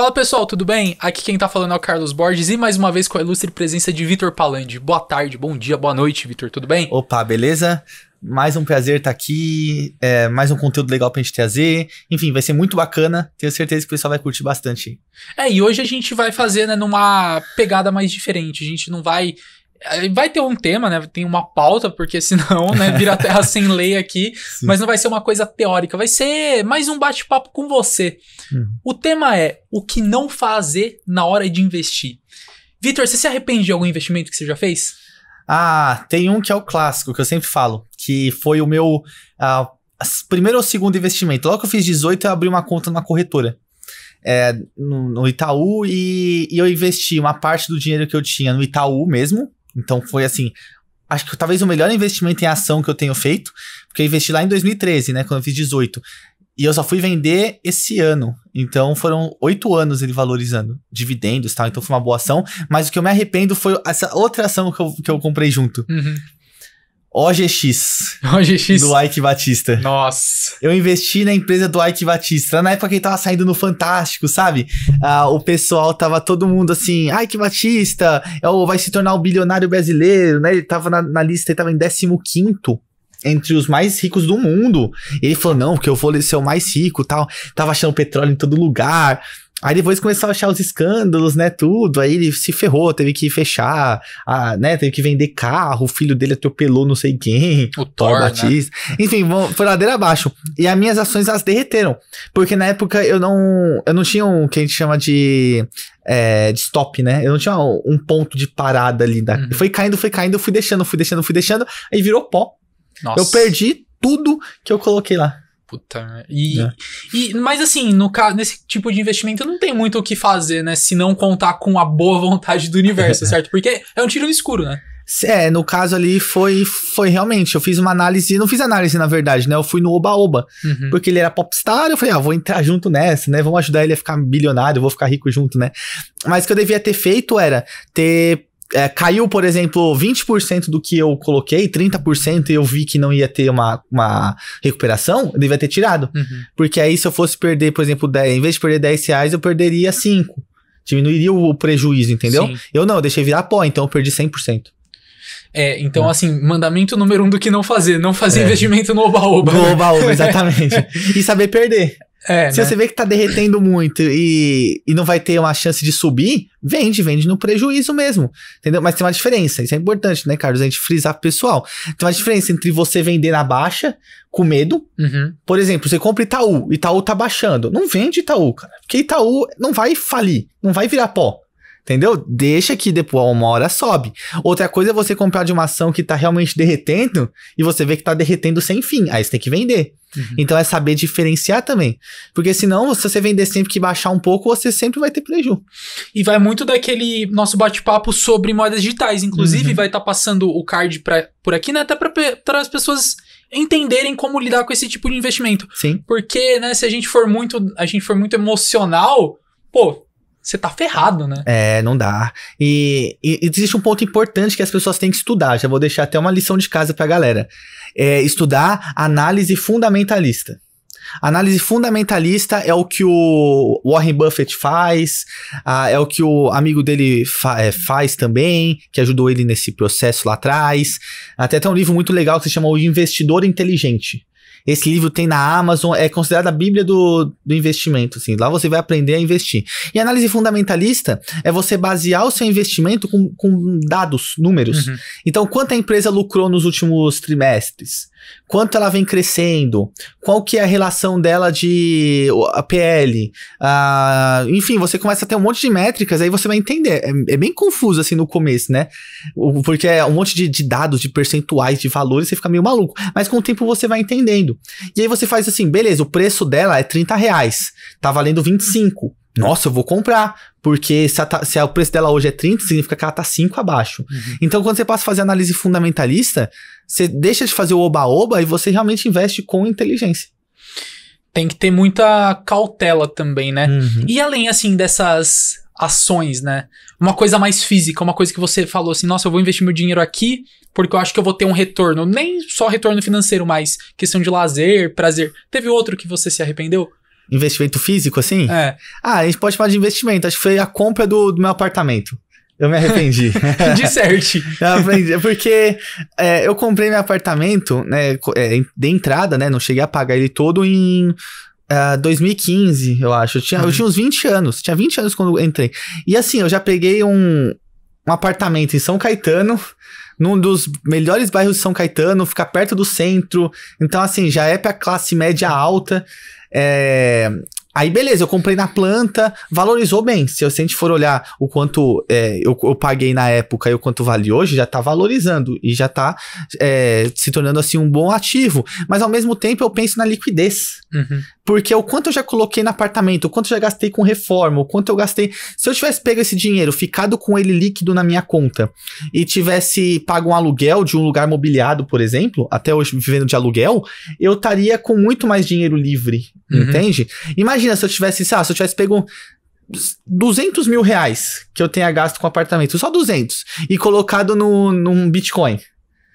Fala pessoal, tudo bem? Aqui quem tá falando é o Carlos Borges e mais uma vez com a ilustre presença de Vitor Palandi. Boa tarde, bom dia, boa noite, Vitor, tudo bem? Opa, beleza? Mais um prazer estar tá aqui, é, mais um conteúdo legal pra gente trazer. Enfim, vai ser muito bacana, tenho certeza que o pessoal vai curtir bastante. É, e hoje a gente vai fazer, né, numa pegada mais diferente. A gente não vai Vai ter um tema, né? Tem uma pauta, porque senão, né, vira terra sem lei aqui. Sim. Mas não vai ser uma coisa teórica, vai ser mais um bate-papo com você. Uhum. O tema é o que não fazer na hora de investir. Vitor, você se arrepende de algum investimento que você já fez? Ah, tem um que é o clássico, que eu sempre falo, que foi o meu ah, primeiro ou segundo investimento. Logo que eu fiz 18, eu abri uma conta numa corretora. É, no, no, Itaú e, e, eu investi uma parte do dinheiro que eu tinha no Itaú mesmo, então foi assim, acho que talvez o melhor investimento em ação que eu tenho feito, porque eu investi lá em 2013, né, quando eu fiz 18. E eu só fui vender esse ano. Então foram oito anos ele valorizando dividendos e tal. Então foi uma boa ação. Mas o que eu me arrependo foi essa outra ação que eu, que eu comprei junto. Uhum. OGX. OGX. Do Ike Batista. Nossa. Eu investi na empresa do Ike Batista. Na época que ele tava saindo no Fantástico, sabe? Ah, o pessoal tava todo mundo assim, Ike Batista é o, vai se tornar o bilionário brasileiro, né? Ele tava na, na lista, ele tava em 15 entre os mais ricos do mundo. E ele falou, não, porque eu vou ser o mais rico tal. Tava achando petróleo em todo lugar. Aí depois começou a achar os escândalos, né? Tudo. Aí ele se ferrou, teve que fechar, a, né? Teve que vender carro, o filho dele atropelou não sei quem. O Thor, Thor né? Batista. Né? Enfim, foi ladeira abaixo. E as minhas ações, elas derreteram. Porque na época eu não... Eu não tinha o um, que a gente chama de... É, de stop, né? Eu não tinha um ponto de parada ali. Da... Uhum. Foi caindo, foi caindo, fui deixando, fui deixando, fui deixando. Aí virou pó. Nossa. Eu perdi tudo que eu coloquei lá. Puta. Né? E, é. e, mas assim, no caso, nesse tipo de investimento não tem muito o que fazer, né? Se não contar com a boa vontade do universo, certo? Porque é um tiro no escuro, né? É, no caso ali foi foi realmente, eu fiz uma análise, não fiz análise na verdade, né? Eu fui no oba-oba, uhum. porque ele era popstar, eu falei, ah, vou entrar junto nessa, né? Vamos ajudar ele a ficar bilionário, vou ficar rico junto, né? Mas o que eu devia ter feito era ter é, caiu, por exemplo, 20% do que eu coloquei, 30% e eu vi que não ia ter uma, uma recuperação, eu devia ter tirado. Uhum. Porque aí, se eu fosse perder, por exemplo, 10, em vez de perder 10 reais, eu perderia 5. Diminuiria o prejuízo, entendeu? Sim. Eu não, eu deixei virar pó, então eu perdi 100%. É, então, assim, mandamento número um do que não fazer. Não fazer é. investimento no oba-oba. Né? No oba-oba, exatamente. e saber perder. É, Se né? você vê que tá derretendo muito e, e não vai ter uma chance de subir, vende, vende no prejuízo mesmo. Entendeu? Mas tem uma diferença, isso é importante, né, Carlos? A gente frisar pro pessoal. Tem uma diferença entre você vender na baixa, com medo. Uhum. Por exemplo, você compra Itaú, Itaú tá baixando. Não vende Itaú, cara. Porque Itaú não vai falir, não vai virar pó. Entendeu? Deixa que depois uma hora sobe. Outra coisa é você comprar de uma ação que tá realmente derretendo e você vê que tá derretendo sem fim. Aí você tem que vender. Uhum. Então é saber diferenciar também. Porque senão, se você vender sempre que baixar um pouco, você sempre vai ter prejuízo. E vai muito daquele nosso bate-papo sobre moedas digitais. Inclusive, uhum. vai estar tá passando o card pra, por aqui, né? Até para as pessoas entenderem como lidar com esse tipo de investimento. Sim. Porque, né, se a gente for muito, a gente for muito emocional, pô, você tá ferrado, né? É, não dá. E, e, existe um ponto importante que as pessoas têm que estudar. Já vou deixar até uma lição de casa pra galera. É estudar análise fundamentalista. Análise fundamentalista é o que o Warren Buffett faz, é o que o amigo dele fa é, faz também, que ajudou ele nesse processo lá atrás. Até tem um livro muito legal que se chama O Investidor Inteligente. Esse livro tem na Amazon, é considerada a Bíblia do, do investimento, assim. Lá você vai aprender a investir. E análise fundamentalista é você basear o seu investimento com, com dados, números. Uhum. Então, quanto a empresa lucrou nos últimos trimestres? Quanto ela vem crescendo? Qual que é a relação dela de a PL? Ah, enfim, você começa a ter um monte de métricas, aí você vai entender. É, é bem confuso assim no começo, né? Porque é um monte de, de, dados, de percentuais, de valores, você fica meio maluco. Mas com o tempo você vai entendendo. E aí você faz assim, beleza, o preço dela é 30 reais, tá valendo 25. Nossa, eu vou comprar, porque se, se o preço dela hoje é 30, significa que ela tá 5 abaixo. Uhum. Então, quando você passa a fazer análise fundamentalista, você deixa de fazer o oba-oba e você realmente investe com inteligência. Tem que ter muita cautela também, né? Uhum. E além, assim, dessas ações, né? Uma coisa mais física, uma coisa que você falou assim, nossa, eu vou investir meu dinheiro aqui porque eu acho que eu vou ter um retorno, nem só retorno financeiro, mas questão de lazer, prazer. Teve outro que você se arrependeu? Investimento físico, assim? É. Ah, a gente pode falar de investimento. Acho que foi a compra do, do meu apartamento. Eu me arrependi. de certo. eu aprendi, porque é, eu comprei meu apartamento, né, é, de entrada, né, não cheguei a pagar ele todo em é, Uh, 2015, eu acho. Eu tinha, uhum. eu tinha uns 20 anos. Tinha 20 anos quando entrei. E assim, eu já peguei um, um apartamento em São Caetano, num dos melhores bairros de São Caetano, fica perto do centro. Então, assim, já é pra classe média alta. É, Aí, beleza, eu comprei na planta, valorizou bem. Se, eu, se a gente for olhar o quanto é, eu, eu, paguei na época e o quanto vale hoje, já tá valorizando e já tá é, se tornando assim um bom ativo. Mas ao mesmo tempo eu penso na liquidez. Uhum. Porque o quanto eu já coloquei no apartamento, o quanto eu já gastei com reforma, o quanto eu gastei. Se eu tivesse pego esse dinheiro, ficado com ele líquido na minha conta e tivesse pago um aluguel de um lugar mobiliado, por exemplo, até hoje vivendo de aluguel, eu estaria com muito mais dinheiro livre, uhum. entende? Imagina Imagina se eu tivesse, sei lá, se eu tivesse pego 200 mil reais que eu tenha gasto com apartamento, só 200, e colocado no, num Bitcoin.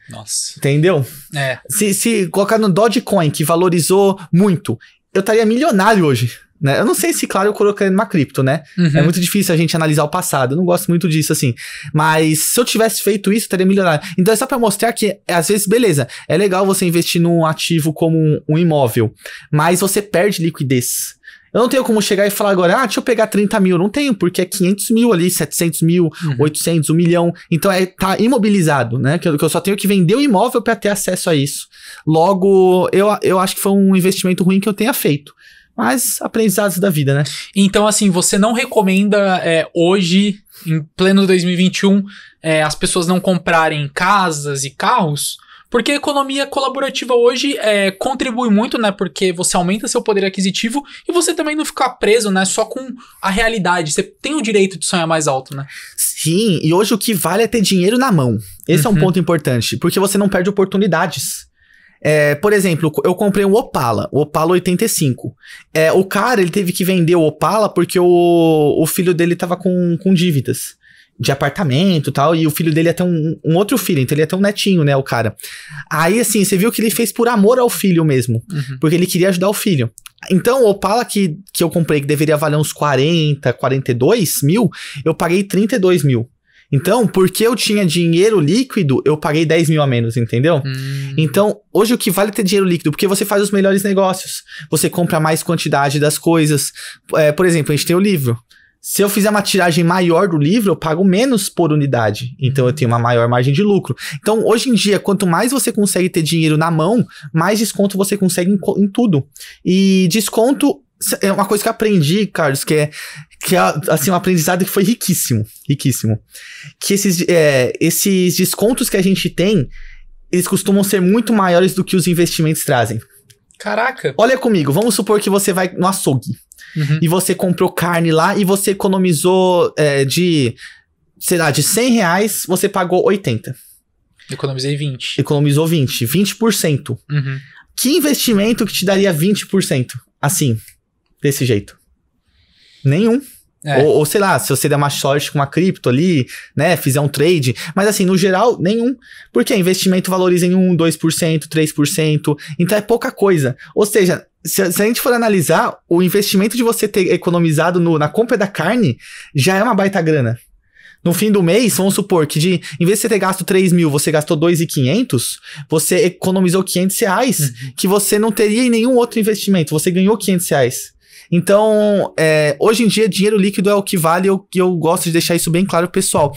Nossa. Entendeu? É. Se, se colocar no Dogecoin, que valorizou muito, eu estaria milionário hoje. Né? Eu não sei se, claro, eu coloquei numa cripto, né? Uhum. É muito difícil a gente analisar o passado. Eu não gosto muito disso, assim. Mas se eu tivesse feito isso, eu estaria milionário. Então é só pra mostrar que, às vezes, beleza, é legal você investir num ativo como um, um imóvel, mas você perde liquidez. Eu não tenho como chegar e falar agora, ah, deixa eu pegar 30 mil. Não tenho, porque é 500 mil ali, 700 mil, uhum. 800, 1 milhão. Então, é, tá imobilizado, né? Que eu, que eu só tenho que vender o imóvel para ter acesso a isso. Logo, eu, eu acho que foi um investimento ruim que eu tenha feito. Mas aprendizados da vida, né? Então, assim, você não recomenda é, hoje, em pleno 2021, é, as pessoas não comprarem casas e carros porque a economia colaborativa hoje é, contribui muito, né? Porque você aumenta seu poder aquisitivo e você também não fica preso, né? Só com a realidade. Você tem o direito de sonhar mais alto, né? Sim, e hoje o que vale é ter dinheiro na mão. Esse uhum. é um uhum. ponto importante, porque você não perde oportunidades. É, por exemplo, eu comprei um Opala, o Opala 85. É, o cara, ele teve que vender o Opala porque o, o filho dele tava com, com dívidas de apartamento e tal, e o filho dele é um, um, outro filho, então ele é até um netinho, né, o cara. Aí, assim, você viu que ele fez por amor ao filho mesmo, uhum. porque ele queria ajudar o filho. Então, o Opala que, que eu comprei, que deveria valer uns 40, 42 mil, eu paguei 32 mil. Então, porque eu tinha dinheiro líquido, eu paguei 10 mil a menos, entendeu? Hum. Então, hoje o que vale é ter dinheiro líquido? Porque você faz os melhores negócios. Você compra mais quantidade das coisas. É, por exemplo, a gente tem o livro. Se eu fizer uma tiragem maior do livro, eu pago menos por unidade. Então eu tenho uma maior margem de lucro. Então, hoje em dia, quanto mais você consegue ter dinheiro na mão, mais desconto você consegue em, em tudo. E desconto é uma coisa que eu aprendi, Carlos, que é que é, assim, um aprendizado que foi riquíssimo, riquíssimo. Que esses, é, esses descontos que a gente tem, eles costumam ser muito maiores do que os investimentos trazem. Caraca! Olha comigo, vamos supor que você vai no açougue uhum. e você comprou carne lá e você economizou é, de, sei lá, de 100 reais, você pagou 80. Economizei 20. Economizou 20, 20%. Uhum. Que investimento que te daria 20%? Assim, desse jeito. Nenhum. É. Ou, ou, sei lá, se você der uma short com uma cripto ali, né, fizer um trade. Mas assim, no geral, nenhum. Porque investimento valoriza em 1, 2%, 3%. Então é pouca coisa. Ou seja, se, se a gente for analisar, o investimento de você ter economizado no, na compra da carne já é uma baita grana. No fim do mês, vamos supor que de, em vez de você ter gasto 3 mil, você gastou 2,500, você economizou 500 reais, uhum. que você não teria em nenhum outro investimento, você ganhou 500 reais. Então, é, hoje em dia, dinheiro líquido é o que vale, eu, eu gosto de deixar isso bem claro, pessoal.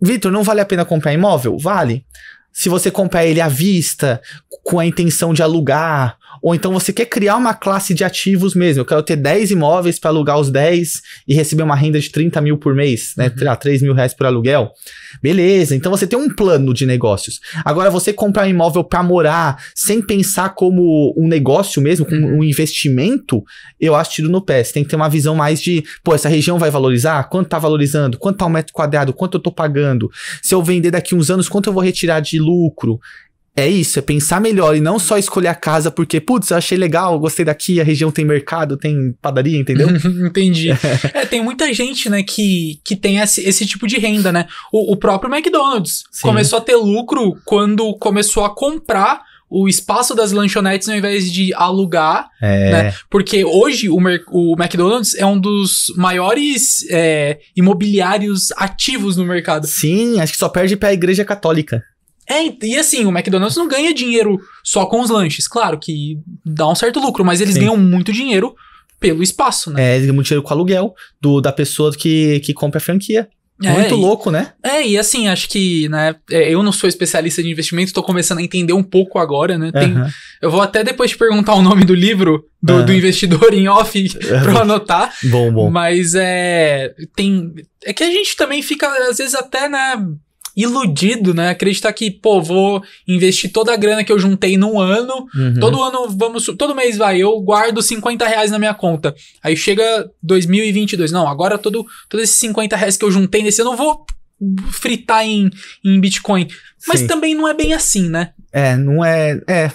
Vitor, não vale a pena comprar imóvel? Vale. Se você comprar ele à vista, com a intenção de alugar, ou então você quer criar uma classe de ativos mesmo. Eu quero ter 10 imóveis para alugar os 10 e receber uma renda de 30 mil por mês, né? Uhum. 3 mil reais por aluguel. Beleza, então você tem um plano de negócios. Agora, você comprar um imóvel para morar sem pensar como um negócio mesmo, como uhum. um investimento, eu acho tiro no pé. Você tem que ter uma visão mais de, pô, essa região vai valorizar? Quanto tá valorizando? Quanto tá um metro quadrado? Quanto eu tô pagando? Se eu vender daqui uns anos, quanto eu vou retirar de lucro? É isso, é pensar melhor e não só escolher a casa porque, putz, eu achei legal, gostei daqui, a região tem mercado, tem padaria, entendeu? Entendi. É. é, tem muita gente, né, que, que tem esse, esse tipo de renda, né? O, o próprio McDonald's Sim. começou a ter lucro quando começou a comprar o espaço das lanchonetes ao invés de alugar, é. né? Porque hoje o, o, McDonald's é um dos maiores é, imobiliários ativos no mercado. Sim, acho que só perde para a igreja católica. É, e assim, o McDonald's não ganha dinheiro só com os lanches. Claro que dá um certo lucro, mas eles Sim. ganham muito dinheiro pelo espaço, né? É, eles ganham muito dinheiro com o aluguel do, da pessoa que, que compra a franquia. É, muito e, louco, né? É, e assim, acho que, né, é, eu não sou especialista de investimento, tô começando a entender um pouco agora, né? Tem, uhum. Eu vou até depois te perguntar o nome do livro do, uhum. do investidor em off uhum. pra anotar. bom, bom. Mas é. Tem. É que a gente também fica, às vezes, até, né? iludido, né? Acreditar que, pô, vou investir toda a grana que eu juntei num ano. Uhum. Todo ano, vamos. Todo mês vai, eu guardo 50 reais na minha conta. Aí chega 2022. Não, agora todo, todos esses 50 reais que eu juntei nesse ano eu vou fritar em, em Bitcoin. Mas Sim. também não é bem assim, né? É, não é. É.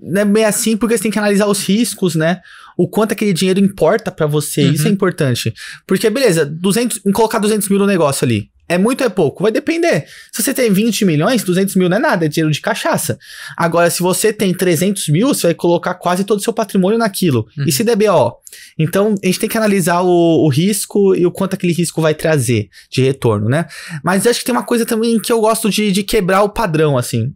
Não é bem assim porque você tem que analisar os riscos, né? o quanto aquele dinheiro importa para você. Uhum. Isso é uhum. importante. Porque, beleza, 200, colocar 200 mil no negócio ali. É muito ou é pouco? Vai depender. Se você tem 20 milhões, 200 mil não é nada, é dinheiro de cachaça. Agora, se você tem 300 mil, você vai colocar quase todo o seu patrimônio naquilo. Uhum. E se der BO? Então, a gente tem que analisar o, o, risco e o quanto aquele risco vai trazer de retorno, né? Mas acho que tem uma coisa também que eu gosto de, de quebrar o padrão, assim.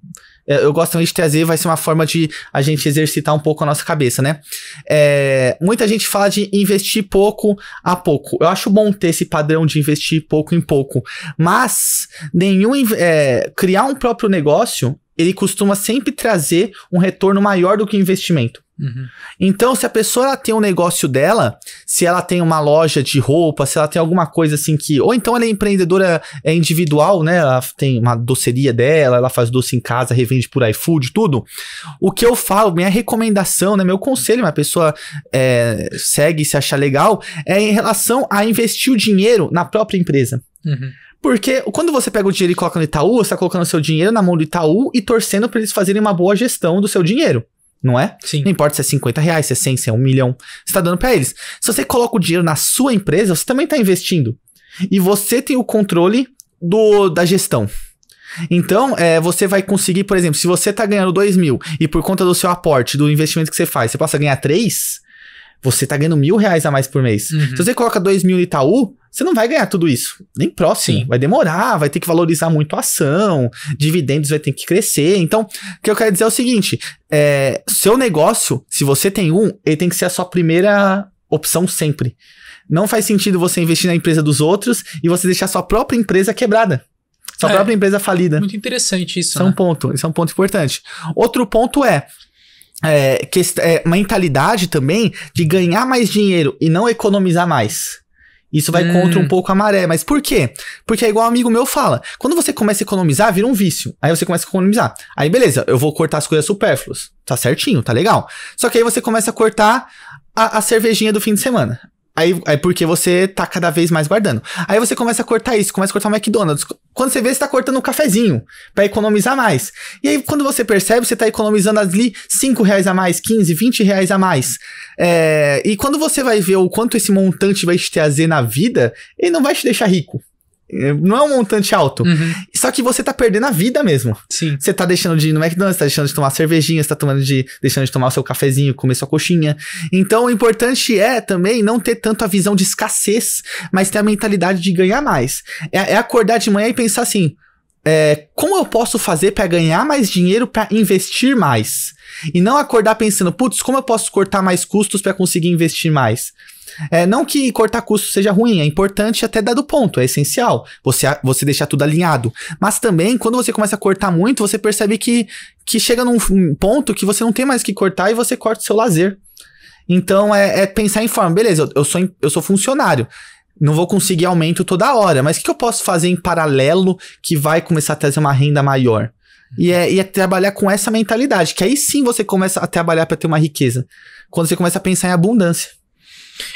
É, eu gosto também de trazer, vai ser uma forma de a gente exercitar um pouco a nossa cabeça, né? É, muita gente fala de investir pouco a pouco. Eu acho bom ter esse padrão de investir pouco em pouco, mas nenhum é, criar um próprio negócio ele costuma sempre trazer um retorno maior do que o investimento. Uhum. Então, se a pessoa tem um negócio dela, se ela tem uma loja de roupa, se ela tem alguma coisa assim que. Ou então ela é empreendedora é individual, né? Ela tem uma doceria dela, ela faz doce em casa, revende por iFood, tudo. O que eu falo, minha recomendação, né? Meu conselho, uma pessoa é, segue se achar legal, é em relação a investir o dinheiro na própria empresa. Uhum. Porque quando você pega o dinheiro e coloca no Itaú, você está colocando o seu dinheiro na mão do Itaú e torcendo para eles fazerem uma boa gestão do seu dinheiro não é? Sim. Não importa se é 50 reais, se é 100, se é 1 milhão. Você está dando para eles. Se você coloca o dinheiro na sua empresa, você também está investindo. E você tem o controle do da gestão. Então, é, você vai conseguir, por exemplo, se você está ganhando 2 mil e por conta do seu aporte, do investimento que você faz, você passa a ganhar 3, você tá ganhando mil reais a mais por mês. Uhum. Se você coloca dois mil no Itaú, você não vai ganhar tudo isso. Nem próximo. Sim. Vai demorar, vai ter que valorizar muito a ação, dividendos vai ter que crescer. Então, o que eu quero dizer é o seguinte: é, seu negócio, se você tem um, ele tem que ser a sua primeira opção sempre. Não faz sentido você investir na empresa dos outros e você deixar a sua própria empresa quebrada. Sua é, própria empresa falida. Muito interessante isso. Isso né? é um né? ponto, isso é um ponto importante. Outro ponto é, é, que, é, mentalidade também de ganhar mais dinheiro e não economizar mais. Isso vai hum. contra um pouco a maré. Mas por quê? Porque é igual um amigo meu fala. Quando você começa a economizar, vira um vício. Aí você começa a economizar. Aí beleza, eu vou cortar as coisas supérfluas. Tá certinho, tá legal. Só que aí você começa a cortar a, a cervejinha do fim de semana. Aí, é porque você tá cada vez mais guardando. Aí você começa a cortar isso, começa a cortar o McDonald's. Quando você vê, você tá cortando um cafezinho para economizar mais. E aí, quando você percebe, você tá economizando ali 5 reais a mais, 15, 20 reais a mais. É, e quando você vai ver o quanto esse montante vai te trazer na vida, ele não vai te deixar rico. É, não é um montante alto. Uhum. Só que você tá perdendo a vida mesmo. Sim. Você tá deixando de ir no McDonald's, tá deixando de tomar cervejinha, você tá tomando de, deixando de tomar o seu cafezinho, comer sua coxinha. Então, o importante é também não ter tanto a visão de escassez, mas ter a mentalidade de ganhar mais. É, é acordar de manhã e pensar assim: é, como eu posso fazer para ganhar mais dinheiro para investir mais? E não acordar pensando, putz, como eu posso cortar mais custos para conseguir investir mais? É, não que cortar custos seja ruim, é importante até do ponto, é essencial você, você deixar tudo alinhado. Mas também, quando você começa a cortar muito, você percebe que, que chega num ponto que você não tem mais que cortar e você corta o seu lazer. Então, é, é pensar em forma, beleza, eu, eu, sou, eu sou funcionário, não vou conseguir aumento toda hora, mas o que, que eu posso fazer em paralelo que vai começar a trazer uma renda maior? E é, e é, trabalhar com essa mentalidade, que aí sim você começa a trabalhar para ter uma riqueza. Quando você começa a pensar em abundância.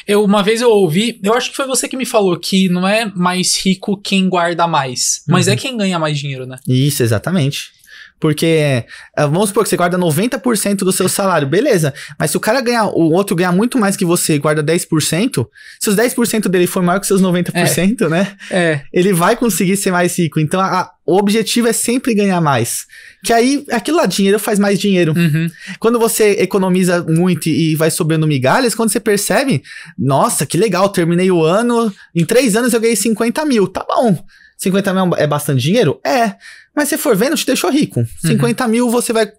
Eu, uma vez eu ouvi, eu acho que foi você que me falou que não é mais rico quem guarda mais, mas é uhum. é quem ganha mais dinheiro, né? Isso, exatamente. Porque, é, vamos supor que você guarda 90% do seu salário, beleza. Mas se o cara ganhar, o outro ganhar muito mais que você e guarda 10%, se os 10% dele for maior que seus 90%, é. né? É. Ele vai conseguir ser mais rico. Então, a, o objetivo é sempre ganhar mais. Que aí, aquilo lá, dinheiro faz mais dinheiro. Uhum. Quando você economiza muito e vai sobrando migalhas, quando você percebe, nossa, que legal, terminei o ano, em três anos eu ganhei 50 mil. Tá bom. 50 mil é bastante dinheiro? É. Mas se for vendo, te deixou rico. Uhum. 50 mil você vai.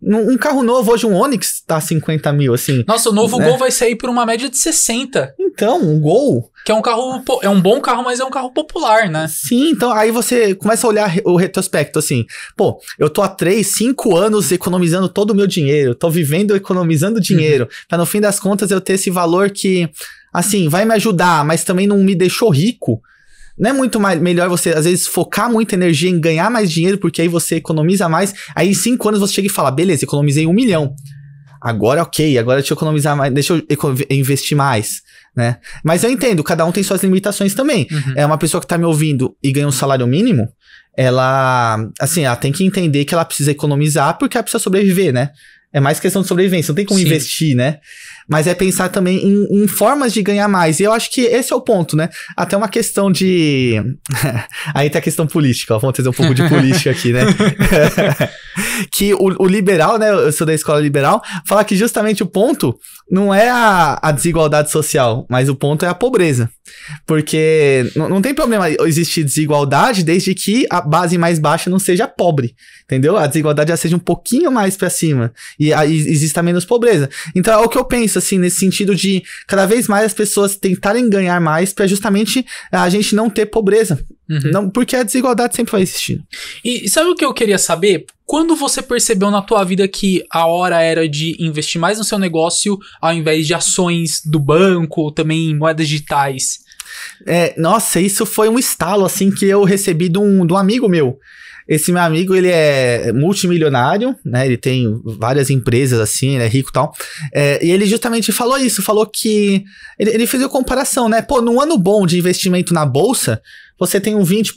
Um carro novo, hoje um Onix tá 50 mil, assim. Nossa, o novo né? Gol vai sair por uma média de 60. Então, um Gol. Que é um carro. É um bom carro, mas é um carro popular, né? Sim, então aí você começa a olhar o retrospecto, assim. Pô, eu tô há 3, 5 anos economizando todo o meu dinheiro. Tô vivendo economizando uhum. dinheiro. Uhum. Pra no fim das contas eu ter esse valor que, assim, vai me ajudar, mas também não me deixou rico. Não é muito mais, melhor você, às vezes, focar muita energia em ganhar mais dinheiro, porque aí você economiza mais. Aí em cinco anos você chega e fala, beleza, economizei um milhão. Agora ok, agora deixa eu economizar mais, deixa eu investir mais, né? Mas eu entendo, cada um tem suas limitações também. Uhum. É uma pessoa que tá me ouvindo e ganha um salário mínimo, ela, assim, ela tem que entender que ela precisa economizar porque ela precisa sobreviver, né? É mais questão de sobrevivência, não tem como Sim. investir, né? mas é pensar também em, em, formas de ganhar mais. E eu acho que esse é o ponto, né? Até uma questão de. Aí tem a questão política, ó, vamos fazer um pouco de política aqui, né? que o, o liberal, né? Eu sou da escola liberal, fala que justamente o ponto não é a, a desigualdade social, mas o ponto é a pobreza. Porque não tem problema existir desigualdade desde que a base mais baixa não seja pobre, entendeu? A desigualdade já seja um pouquinho mais para cima e aí exista menos pobreza. Então é o que eu penso, assim, nesse sentido de cada vez mais as pessoas tentarem ganhar mais para justamente a gente não ter pobreza Uhum. Não, porque a desigualdade sempre vai existir. E sabe o que eu queria saber? Quando você percebeu na tua vida que a hora era de investir mais no seu negócio ao invés de ações do banco ou também em moedas digitais? É, nossa, isso foi um estalo assim que eu recebi de um, de um amigo meu. Esse meu amigo, ele é multimilionário, né? Ele tem várias empresas assim, ele é rico e tal. É, e ele justamente falou isso, falou que. Ele, ele fez a comparação, né? Pô, num ano bom de investimento na bolsa, você tem um 20%,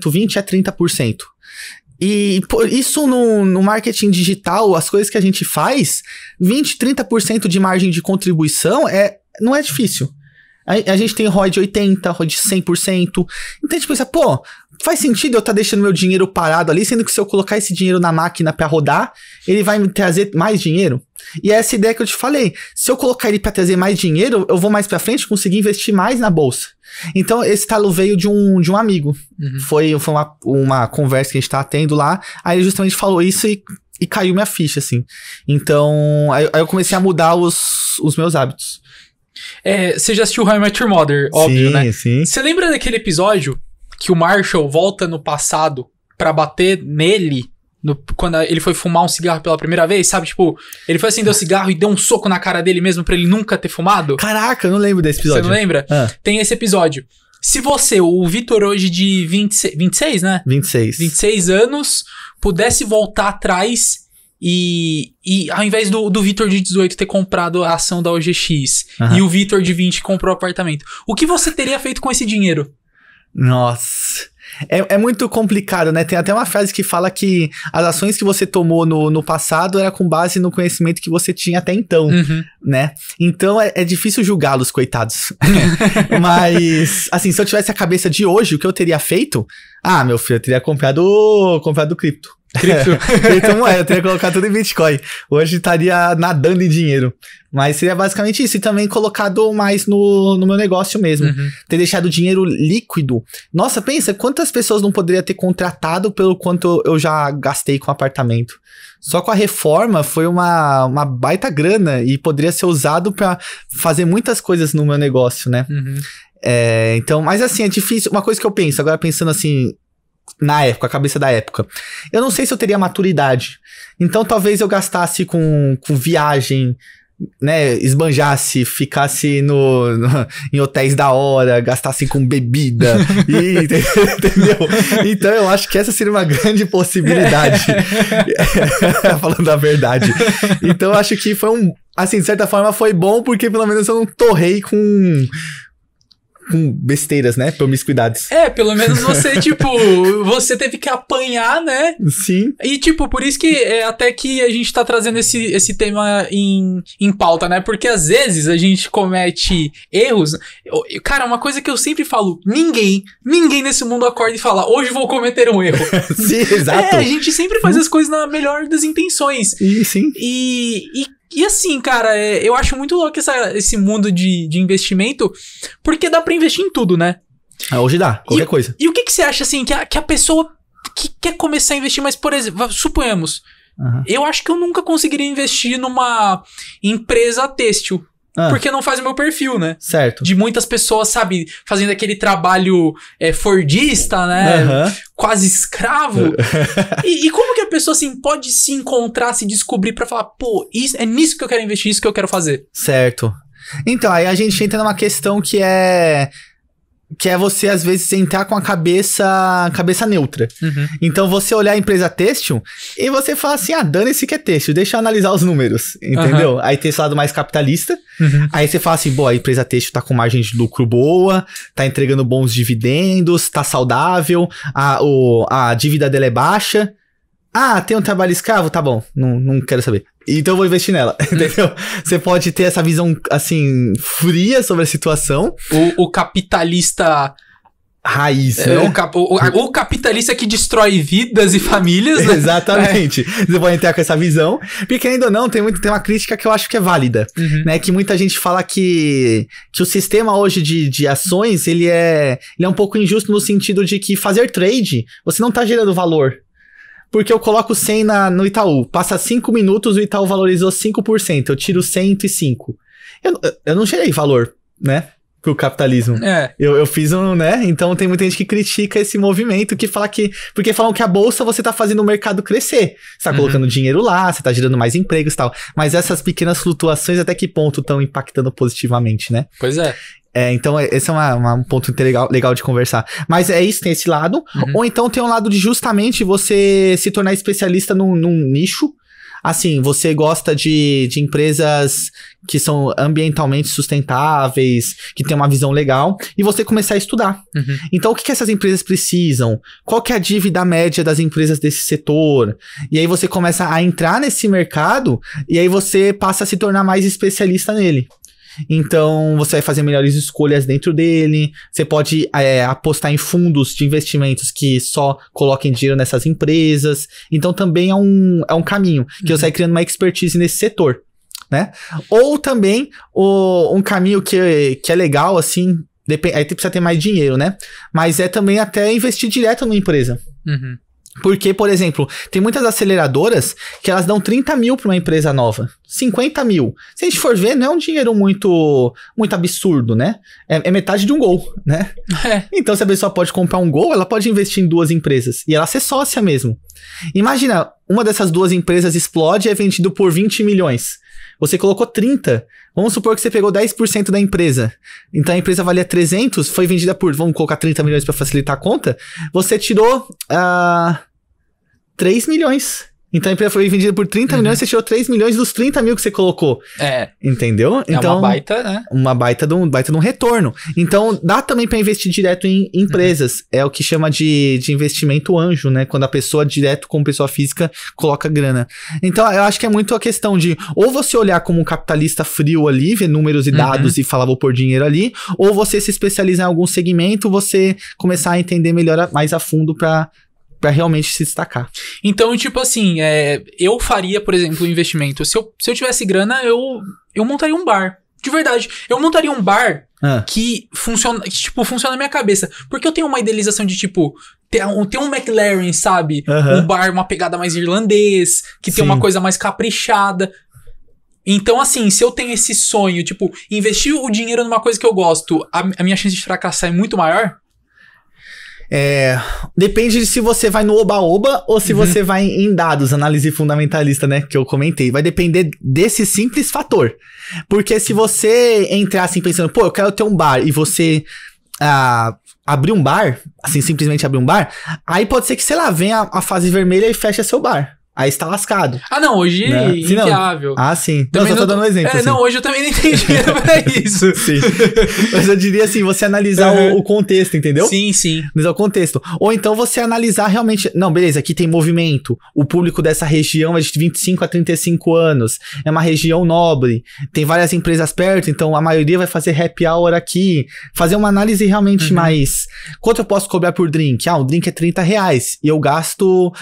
20% a 30%. E isso no, no, marketing digital, as coisas que a gente faz, 20, 30% de margem de contribuição é, não é difícil. A, a gente tem ROI de 80, ROI de 100%. Então a gente pensa, pô, faz sentido eu estar tá deixando meu dinheiro parado ali, sendo que se eu colocar esse dinheiro na máquina para rodar, ele vai me trazer mais dinheiro? E é essa ideia que eu te falei. Se eu colocar ele para trazer mais dinheiro, eu vou mais para frente conseguir investir mais na bolsa. Então, esse talo veio de um, de um amigo. Uhum. Foi, foi uma, uma conversa que a gente tava tá tendo lá. Aí ele justamente falou isso e, e caiu minha ficha, assim. Então, aí, aí eu comecei a mudar os, os meus hábitos. É, você já assistiu How I Met Your Mother, óbvio, sim, né? Sim, Você lembra daquele episódio que o Marshall volta no passado para bater nele no, quando ele foi fumar um cigarro pela primeira vez, sabe? Tipo, ele foi acender o cigarro e deu um soco na cara dele mesmo para ele nunca ter fumado. Caraca, eu não lembro desse episódio. Você não lembra? Ah. Tem esse episódio. Se você, o Vitor hoje de 20, 26, né? 26. 26 anos, pudesse voltar atrás e, e ao invés do, do Vitor de 18 ter comprado a ação da OGX uhum. e o Vitor de 20 comprou o apartamento, o que você teria feito com esse dinheiro? Nossa. É, é, muito complicado, né? Tem até uma frase que fala que as ações que você tomou no, no passado era com base no conhecimento que você tinha até então, uhum. né? Então é, é difícil julgá-los, coitados. Mas, assim, se eu tivesse a cabeça de hoje, o que eu teria feito? Ah, meu filho, eu teria comprado, comprado cripto. Cripto. Criptomoeda, eu teria colocado tudo em Bitcoin. Hoje estaria nadando em dinheiro. Mas seria basicamente isso. E também colocado mais no, no meu negócio mesmo. Uhum. Ter deixado o dinheiro líquido. Nossa, pensa, quantas pessoas não poderia ter contratado pelo quanto eu já gastei com apartamento? Só com a reforma foi uma, uma baita grana e poderia ser usado para fazer muitas coisas no meu negócio, né? Uhum. É, então, mas assim, é difícil. Uma coisa que eu penso, agora pensando assim, na época, a cabeça da época. Eu não sei se eu teria maturidade. Então talvez eu gastasse com, com viagem, né, esbanjasse, ficasse no, no, em hotéis da hora, gastasse com bebida, e, entendeu? Então eu acho que essa seria uma grande possibilidade, falando a verdade. Então eu acho que foi um, assim, de certa forma foi bom porque pelo menos eu não torrei com com besteiras, né? Promiscuidades. É, pelo menos você, tipo, você teve que apanhar, né? Sim. E, tipo, por isso que é até que a gente tá trazendo esse, esse tema em, em pauta, né? Porque às vezes a gente comete erros. Cara, uma coisa que eu sempre falo: ninguém, ninguém nesse mundo acorda e fala, hoje vou cometer um erro. sim, exato. É, a gente sempre faz hum. as coisas na melhor das intenções. E, sim. E, e e assim, cara, é, eu acho muito louco essa, esse mundo de, de investimento, porque dá para investir em tudo, né? Ah, hoje dá, qualquer e, coisa. E o que, que você acha, assim, que a, que a pessoa que quer começar a investir, mas, por exemplo, suponhamos, uhum. eu acho que eu nunca conseguiria investir numa empresa têxtil. Ah. Porque não faz o meu perfil, né? Certo. De muitas pessoas, sabe, fazendo aquele trabalho é, fordista, né? Uhum. Quase escravo. e, e, como que a pessoa, assim, pode se encontrar, se descobrir para falar, pô, isso, é nisso que eu quero investir, isso que eu quero fazer? Certo. Então, aí a gente entra numa questão que é que é você, às vezes, entrar com a cabeça cabeça neutra. Uhum. Então, você olhar a empresa têxtil e você fala assim, ah, dane esse que é têxtil, deixa eu analisar os números, entendeu? Uhum. Aí tem esse lado mais capitalista, uhum. aí você fala assim, boa, a empresa têxtil tá com margem de lucro boa, tá entregando bons dividendos, tá saudável, a, o, a dívida dela é baixa, ah, tem um trabalho escravo? Tá bom, não, não quero saber. Então eu vou investir nela, entendeu? Você pode ter essa visão, assim, fria sobre a situação. O, o capitalista. Raiz. É, né? o, cap, o, o, capitalista que destrói vidas e famílias. Né? Exatamente. É. Você pode entrar com essa visão. Porque ainda ou não, tem, muito, tem uma crítica que eu acho que é válida. Uhum. Né? Que muita gente fala que, que o sistema hoje de, de ações ele é, ele é um pouco injusto no sentido de que fazer trade, você não está gerando valor porque eu coloco 100 na, no Itaú. Passa 5 minutos, o Itaú valorizou 5%. Eu tiro 105. Eu, eu não gerei valor, né? Pro capitalismo. É. Eu, eu fiz um, né? Então tem muita gente que critica esse movimento, que fala que. Porque falam que a bolsa você tá fazendo o mercado crescer. Você tá uhum. colocando dinheiro lá, você tá gerando mais empregos e tal. Mas essas pequenas flutuações, até que ponto estão impactando positivamente, né? Pois é. É, então, é, esse é uma, uma, um ponto legal, legal de conversar. Mas é isso, tem esse lado. Uhum. Ou então tem um lado de justamente você se tornar especialista num, num nicho. Assim, você gosta de, de empresas que são ambientalmente sustentáveis, que tem uma visão legal, e você começar a estudar. Uhum. Então, o que, que essas empresas precisam? Qual que é a dívida média das empresas desse setor? E aí você começa a entrar nesse mercado, e aí você passa a se tornar mais especialista nele. Então, você vai fazer melhores escolhas dentro dele. Você pode é, apostar em fundos de investimentos que só coloquem dinheiro nessas empresas. Então, também é um, é um caminho que uhum. você vai criando uma expertise nesse setor. Né? Ou também o, um caminho que, que é legal, assim, depend, aí precisa ter mais dinheiro, né? Mas é também até investir direto numa empresa. Uhum. Porque, por exemplo, tem muitas aceleradoras que elas dão 30 mil para uma empresa nova. 50 mil. Se a gente for ver, não é um dinheiro muito muito absurdo, né? É, é metade de um gol, né? É. Então, se a pessoa pode comprar um gol, ela pode investir em duas empresas. E ela ser sócia mesmo. Imagina, uma dessas duas empresas explode e é vendido por 20 milhões. Você colocou 30. Vamos supor que você pegou 10% da empresa. Então a empresa valia 300, foi vendida por, vamos colocar 30 milhões para facilitar a conta. Você tirou uh, ah, 3 milhões. Então a empresa foi vendida por 30 uhum. milhões, você tirou 3 milhões dos 30 mil que você colocou. É. Entendeu? Então, é uma então, baita, né? Uma baita de um, baita de um retorno. Então, dá também para investir direto em empresas. Uhum. É o que chama de, de investimento anjo, né? Quando a pessoa direto com pessoa física coloca grana. Então, eu acho que é muito a questão de ou você olhar como um capitalista frio ali, ver números e dados uhum. e falar vou por dinheiro ali, ou você se especializar em algum segmento, você começar a entender melhor mais a fundo para para realmente se destacar. Então, tipo assim, é, eu faria, por exemplo, um investimento. Se eu, se eu tivesse grana, eu, eu montaria um bar. De verdade, eu montaria um bar ah. que funciona, que, tipo, funciona na minha cabeça. Porque eu tenho uma idealização de, tipo, ter um, ter um McLaren, sabe? Uhum. Um bar, uma pegada mais irlandês, que Sim. tem uma coisa mais caprichada. Então, assim, se eu tenho esse sonho, tipo, investir o dinheiro numa coisa que eu gosto, a, a minha chance de fracassar é muito maior. É, depende de se você vai no oba-oba ou se uhum. você vai em dados, análise fundamentalista, né? Que eu comentei. Vai depender desse simples fator. Porque se você entrar assim pensando, pô, eu quero ter um bar e você. Ah, abrir um bar, assim, simplesmente abrir um bar, aí pode ser que, sei lá, venha a fase vermelha e fecha seu bar aí está lascado. Ah, não, hoje né? é inviável. Ah, sim. Então não, só tô dando um exemplo. É, assim. não, hoje eu também não entendi pra isso. Sim. Mas eu diria assim, você analisar uhum. o, o, contexto, entendeu? Sim, sim. Analisar o contexto. Ou então você analisar realmente, não, beleza, aqui tem movimento, o público dessa região é de 25 a 35 anos, é uma região nobre, tem várias empresas perto, então a maioria vai fazer happy hour aqui. Fazer uma análise realmente uhum. mais... Quanto eu posso cobrar por drink? Ah, um drink é 30 reais e eu gasto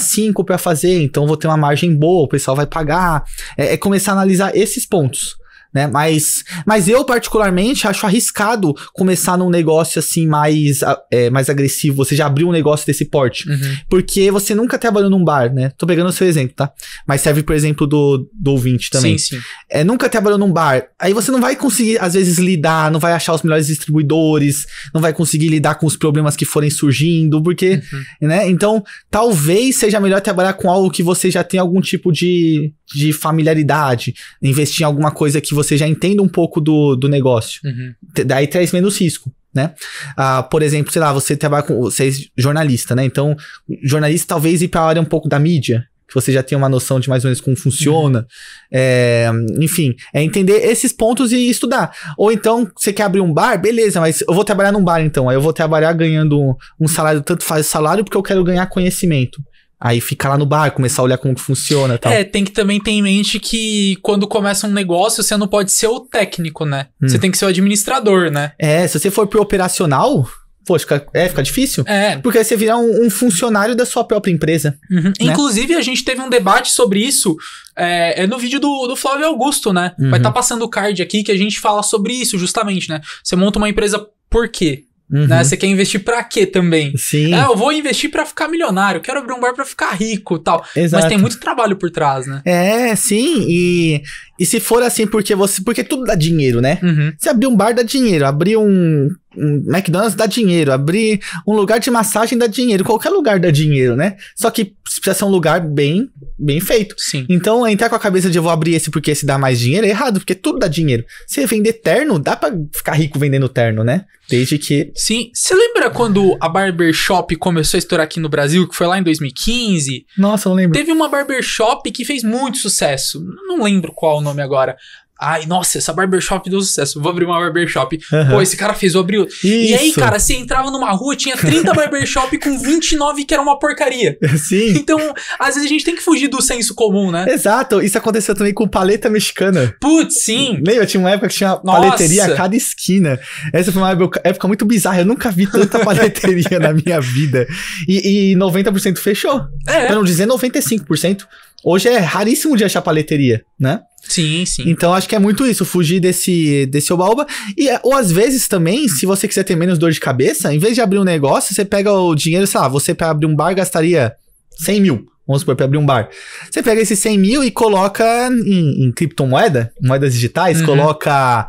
5 ah, para fazer, então vou ter uma margem boa, o pessoal vai pagar. É, é começar a analisar esses pontos né? Mas, mas eu, particularmente, acho arriscado começar num negócio assim mais, é, mais agressivo, você já abriu um negócio desse porte. Uhum. Porque você nunca tá trabalhou num bar, né? Tô pegando o seu exemplo, tá? Mas serve, por exemplo, do, do ouvinte também. Sim, sim. É, nunca tá trabalhou num bar. Aí você não vai conseguir, às vezes, lidar, não vai achar os melhores distribuidores, não vai conseguir lidar com os problemas que forem surgindo, porque, uhum. né? Então, talvez seja melhor trabalhar com algo que você já tem algum tipo de, de familiaridade, investir em alguma coisa que você você já entenda um pouco do, do negócio. Uhum. Daí traz menos risco né? Ah, por exemplo, sei lá, você trabalha com. Você é jornalista, né? Então, jornalista talvez ir para a área um pouco da mídia, que você já tem uma noção de mais ou menos como funciona. Uhum. É, enfim, é entender esses pontos e estudar. Ou então, você quer abrir um bar, beleza, mas eu vou trabalhar num bar então. Aí eu vou trabalhar ganhando um, um salário, tanto faz salário, porque eu quero ganhar conhecimento. Aí ficar lá no bar, começar a olhar como que funciona tal. É, tem que também ter em mente que quando começa um negócio, você não pode ser o técnico, né? Hum. Você tem que ser o administrador, né? É, se você for pro operacional, Poxa, fica, é, fica difícil. É. Porque aí você virar um, um, funcionário da sua própria empresa. Uhum. Né? Inclusive, a gente teve um debate sobre isso é, é no vídeo do, do Flávio Augusto, né? Uhum. Vai estar tá passando o card aqui que a gente fala sobre isso, justamente, né? Você monta uma empresa por quê? Uhum. Né? Você quer investir pra quê também? Sim. Ah, eu vou investir pra ficar milionário, quero abrir um bar pra ficar rico tal. Exato. Mas tem muito trabalho por trás, né? É, sim. E, e se for assim, porque você. Porque tudo dá dinheiro, né? Uhum. abrir um bar dá dinheiro, abrir um McDonald's dá dinheiro, abrir um lugar de massagem dá dinheiro, qualquer lugar dá dinheiro, né? Só que precisa ser um lugar bem, bem feito. Sim. Então, entrar com a cabeça de eu vou abrir esse porque esse dá mais dinheiro é errado, porque tudo dá dinheiro. Você vender terno, dá para ficar rico vendendo terno, né? Desde que. Sim. Você lembra quando a barbershop começou a estourar aqui no Brasil, que foi lá em 2015? Nossa, eu lembro. Teve uma barbershop que fez muito sucesso. Não lembro qual o nome agora. Ai, nossa, essa barbershop deu sucesso. Vou abrir uma barbershop. Uhum. Pô, esse cara fez, eu abri outro. Isso. E aí, cara, você entrava numa rua, tinha 30 barbershop com 29 que era uma porcaria. Sim. Então, às vezes a gente tem que fugir do senso comum, né? Exato. Isso aconteceu também com paleta mexicana. Putz, sim. Lembra? Tinha uma época que tinha nossa. paleteria a cada esquina. Essa foi uma época muito bizarra. Eu nunca vi tanta paleteria na minha vida. E, e 90% fechou. É. Pra não dizer 95%. Hoje é raríssimo de achar paleteria, né? Sim, sim. Então acho que é muito isso, fugir desse desse oba-oba. E, é, ou às vezes também, se você quiser ter menos dor de cabeça, em vez de abrir um negócio, você pega o dinheiro, sei lá, você para abrir um bar gastaria 100 mil. Vamos supor, para abrir um bar. Você pega esses 100 mil e coloca em, em criptomoeda, moedas digitais, uhum. coloca,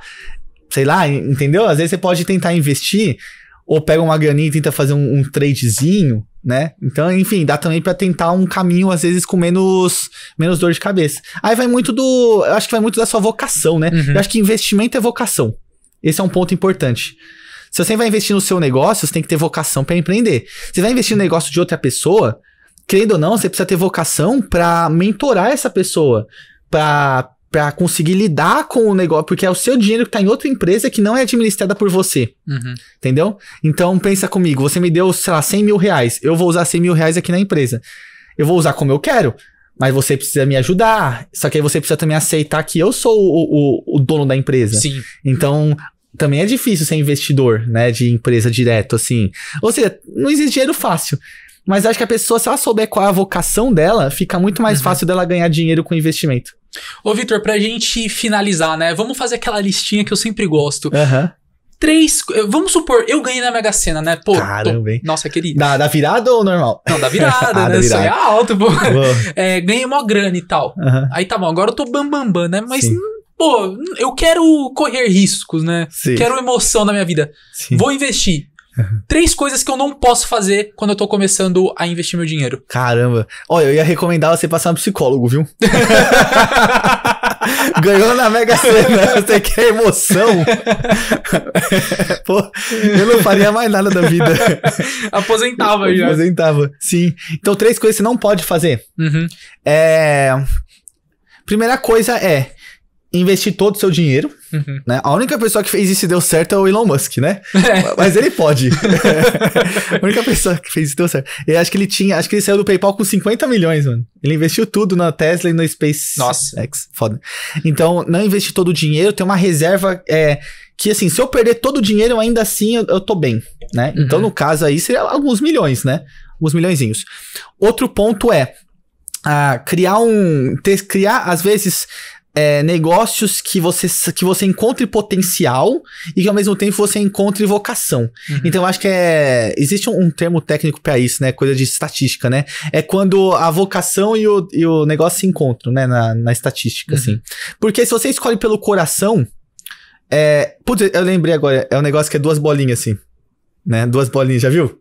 sei lá, entendeu? Às vezes você pode tentar investir ou pega uma graninha e tenta fazer um, um tradezinho, né? Então, enfim, dá também para tentar um caminho, às vezes, com menos, menos dor de cabeça. Aí vai muito do. Eu acho que vai muito da sua vocação, né? Uhum. Eu acho que investimento é vocação. Esse é um ponto importante. Se você vai investir no seu negócio, você tem que ter vocação para empreender. Se vai investir no negócio de outra pessoa, querendo ou não, você precisa ter vocação para mentorar essa pessoa, para para conseguir lidar com o negócio, porque é o seu dinheiro que tá em outra empresa que não é administrada por você. Uhum. Entendeu? Então pensa comigo, você me deu, sei lá, 100 mil reais. Eu vou usar 100 mil reais aqui na empresa. Eu vou usar como eu quero, mas você precisa me ajudar. Só que aí você precisa também aceitar que eu sou o, o, o dono da empresa. Sim. Então, também é difícil ser investidor, né, de empresa direto, assim. Ou seja, não existe dinheiro fácil. Mas acho que a pessoa, se ela souber qual é a vocação dela, fica muito mais uhum. fácil dela ganhar dinheiro com investimento. Ô, Vitor, pra gente finalizar, né? Vamos fazer aquela listinha que eu sempre gosto. Uhum. Três. Vamos supor, eu ganhei na Mega Sena, né? Pô. Caramba, hein? Tô, nossa, querido. Da, da virada ou normal? Não, da virada, ah, né? Da virada. Sonhar é alto, pô. É, ganhei mó grana e tal. Uhum. Aí tá bom, agora eu tô bambambam, bam, bam, né? Mas. Sim pô, eu quero correr riscos, né? Sim. Quero emoção na minha vida. Sim. Vou investir. Uhum. Três coisas que eu não posso fazer quando eu tô começando a investir meu dinheiro. Caramba. Olha, eu ia recomendar você passar no psicólogo, viu? Ganhou na Mega Sena, você quer emoção? Pô, eu não faria mais nada da vida. Aposentava já. Aposentava, sim. Então, três coisas que você não pode fazer. Uhum. É... Primeira coisa é investir todo o seu dinheiro. Uhum. Né? A única pessoa que fez isso e deu certo é o Elon Musk, né? Mas ele pode. a única pessoa que fez isso e deu certo. Eu acho que ele tinha, acho que ele saiu do PayPal com 50 milhões, mano. Ele investiu tudo na Tesla e no SpaceX. Nossa. X, foda. Então, não investir todo o dinheiro, tem uma reserva é, que, assim, se eu perder todo o dinheiro, ainda assim eu, eu tô bem, né? Uhum. Então, no caso aí, seria alguns milhões, né? Alguns milhõezinhos. Outro ponto é, ah, criar um. Ter, criar, às vezes, é, negócios que você, que você encontre potencial e que ao mesmo tempo você encontre vocação. Uhum. Então eu acho que é. Existe um, um termo técnico para isso, né? Coisa de estatística, né? É quando a vocação e o, e o negócio se encontram, né? Na, na estatística, uhum. assim. Porque se você escolhe pelo coração. É, putz, eu lembrei agora, é um negócio que é duas bolinhas, assim. Né? Duas bolinhas, já viu?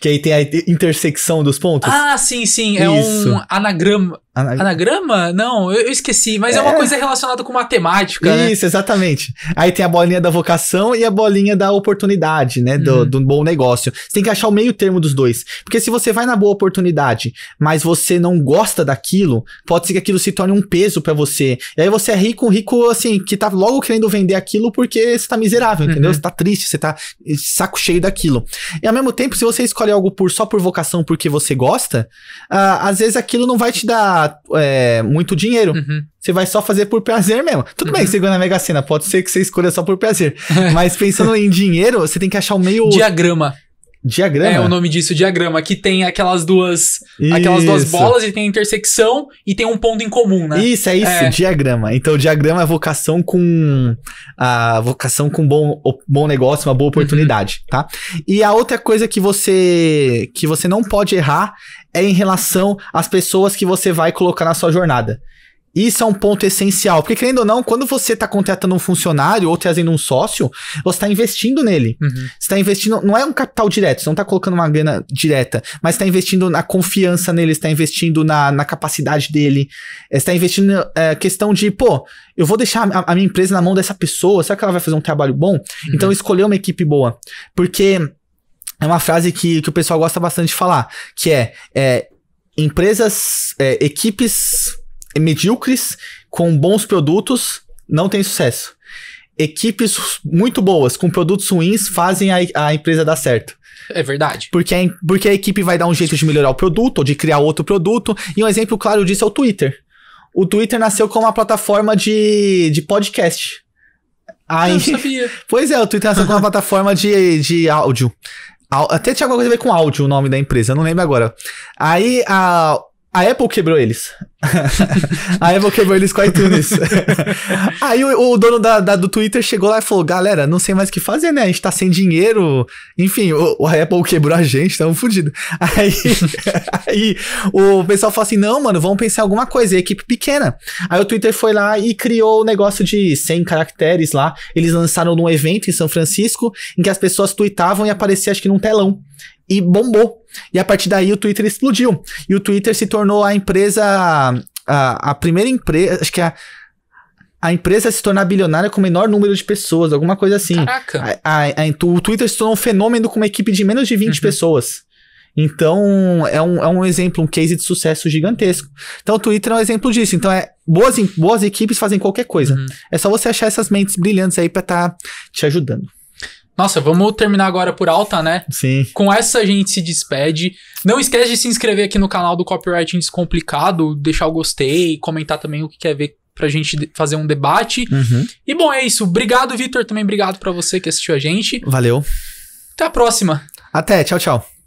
Que aí tem a intersecção dos pontos. Ah, sim, sim. É Isso. um anagrama. Anagrama? Não, eu, eu esqueci, mas é. é. uma coisa relacionada com matemática. Né? Isso, né? exatamente. Aí tem a bolinha da vocação e a bolinha da oportunidade, né? Do, uhum. do bom negócio. Você tem que achar o meio termo dos dois. Porque se você vai na boa oportunidade, mas você não gosta daquilo, pode ser que aquilo se torne um peso para você. E aí você é rico, rico, assim, que tá logo querendo vender aquilo porque você tá miserável, entendeu? Uhum. Você tá triste, você tá saco cheio daquilo. E ao mesmo tempo, se você escolhe algo por, só por vocação porque você gosta, uh, às vezes aquilo não vai te dar é, muito dinheiro. Uhum. Você vai só fazer por prazer mesmo. Tudo uhum. bem que você ganha na Mega Sena, pode ser que você escolha só por prazer. mas pensando em dinheiro, você tem que achar o meio. Diagrama. Diagrama. É o nome disso, diagrama, que tem aquelas duas, aquelas duas bolas e tem a intersecção e tem um ponto em comum, né? Isso, é isso, é. diagrama. Então, diagrama é vocação com a vocação com bom, bom negócio, uma boa uhum. oportunidade, uhum. tá? E a outra coisa que você que você não pode errar é em relação às pessoas que você vai colocar na sua jornada. Isso é um ponto essencial, porque querendo ou não, quando você está contratando um funcionário ou trazendo um sócio, você está investindo nele. Uhum. Você está investindo, não é um capital direto, você não está colocando uma grana direta, mas está investindo na confiança nele, está investindo na, na capacidade dele, está é, investindo na é, questão de, pô, eu vou deixar a, a, minha empresa na mão dessa pessoa, será que ela vai fazer um trabalho bom? Uhum. Então, escolher uma equipe boa, porque é uma frase que, que o pessoal gosta bastante de falar, que é, é empresas, é, equipes medíocres, com bons produtos, não tem sucesso. Equipes muito boas, com produtos ruins, fazem a, a empresa dar certo. É verdade. Porque a, porque a equipe vai dar um jeito de melhorar o produto, ou de criar outro produto. E um exemplo claro disso é o Twitter. O Twitter nasceu como uma plataforma de, de podcast. Aí, eu sabia. Pois é, o Twitter nasceu como uma plataforma de, de áudio. Até tinha alguma coisa a ver com áudio o nome da empresa, não lembro agora. Aí a, a Apple quebrou eles. a Apple quebrou eles com iTunes. Aí o, o dono da, da, do Twitter chegou lá e falou: galera, não sei mais o que fazer, né? A gente tá sem dinheiro. Enfim, o, Apple quebrou a gente, tamo fudido. Aí, aí o pessoal falou assim: não, mano, vamos pensar em alguma coisa. E a equipe pequena. Aí o Twitter foi lá e criou o um negócio de 100 caracteres lá. Eles lançaram num evento em São Francisco em que as pessoas tweetavam e aparecia, acho que num telão e bombou. E a partir daí o Twitter explodiu. E o Twitter se tornou a empresa. A, a primeira empresa. Acho que é a. A empresa se tornar bilionária com o menor número de pessoas, alguma coisa assim. Caraca! A, a, o Twitter se tornou um fenômeno com uma equipe de menos de 20 uhum. pessoas. Então, é um, é um exemplo, um case de sucesso gigantesco. Então, o Twitter é um exemplo disso. Então, é boas, boas equipes fazem qualquer coisa. Uhum. É só você achar essas mentes brilhantes aí pra estar tá te ajudando. Nossa, vamos terminar agora por alta, né? Sim. Com essa a gente se despede. Não esquece de se inscrever aqui no canal do Copywriting Descomplicado, deixar o gostei, comentar também o que quer ver pra gente fazer um debate. Uhum. E bom, é isso. Obrigado, Vitor, também obrigado para você que assistiu a gente. Valeu. Até a próxima. Até, tchau, tchau.